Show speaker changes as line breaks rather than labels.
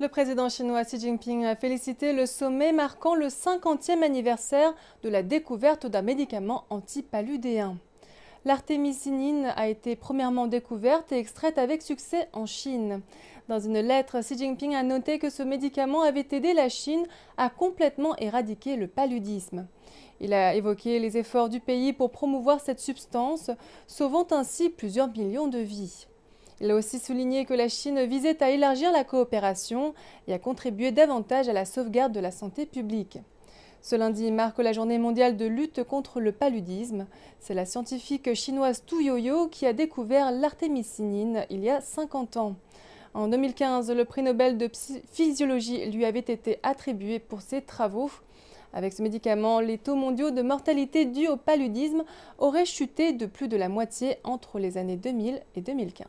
Le président chinois Xi Jinping a félicité le sommet marquant le 50e anniversaire de la découverte d'un médicament antipaludéen. L'artémisinine a été premièrement découverte et extraite avec succès en Chine. Dans une lettre, Xi Jinping a noté que ce médicament avait aidé la Chine à complètement éradiquer le paludisme. Il a évoqué les efforts du pays pour promouvoir cette substance, sauvant ainsi plusieurs millions de vies. Il a aussi souligné que la Chine visait à élargir la coopération et à contribuer davantage à la sauvegarde de la santé publique. Ce lundi marque la journée mondiale de lutte contre le paludisme. C'est la scientifique chinoise Tu Youyou qui a découvert l'artémisinine il y a 50 ans. En 2015, le prix Nobel de physiologie lui avait été attribué pour ses travaux. Avec ce médicament, les taux mondiaux de mortalité dus au paludisme auraient chuté de plus de la moitié entre les années 2000 et 2015.